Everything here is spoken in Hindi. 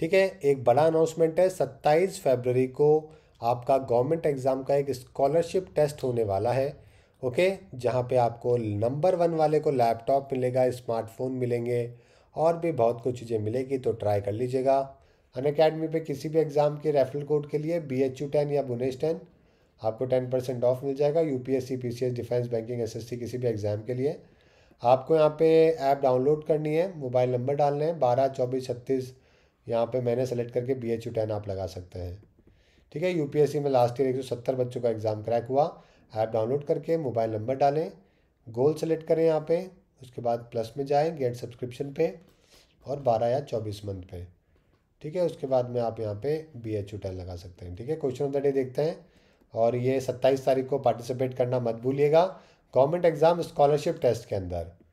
ठीक है एक बड़ा अनाउंसमेंट है सत्ताईस फरवरी को आपका गवर्नमेंट एग्ज़ाम का एक स्कॉलरशिप टेस्ट होने वाला है ओके जहाँ पे आपको नंबर वन वाले को लैपटॉप मिलेगा स्मार्टफोन मिलेंगे और भी बहुत कुछ चीज़ें मिलेगी तो ट्राई कर लीजिएगा अन अकेडमी पर किसी भी एग्ज़ाम के रेफरल कोड के लिए बी एच यू टेन या बुनेश टेन आपको टेन परसेंट ऑफ मिल जाएगा U P S C P C S defence banking S S C किसी भी एग्ज़ाम के लिए आपको यहाँ पे ऐप डाउनलोड करनी है मोबाइल नंबर डालना है बारह चौबीस छत्तीस यहाँ पे मैंने सेलेक्ट करके बी एच यू टेन आप लगा सकते हैं ठीक है सी में लास्ट ईयर एक सौ सत्तर बच्चों का एग्ज़ाम क्रैक हुआ ऐप डाउनलोड करके मोबाइल नंबर डालें गोल सेलेक्ट करें यहाँ पे उसके बाद प्लस में जाएं गेट सब्सक्रिप्शन पे और बारह या चौबीस मंथ पे ठीक है उसके बाद में आप यहाँ पे बी एच यू टेन लगा सकते हैं ठीक है क्वेश्चन ऑफ द डे देखते हैं और ये सत्ताईस तारीख को पार्टिसिपेट करना मत भूलिएगा गवर्नमेंट एग्ज़ाम स्कॉलरशिप टेस्ट के अंदर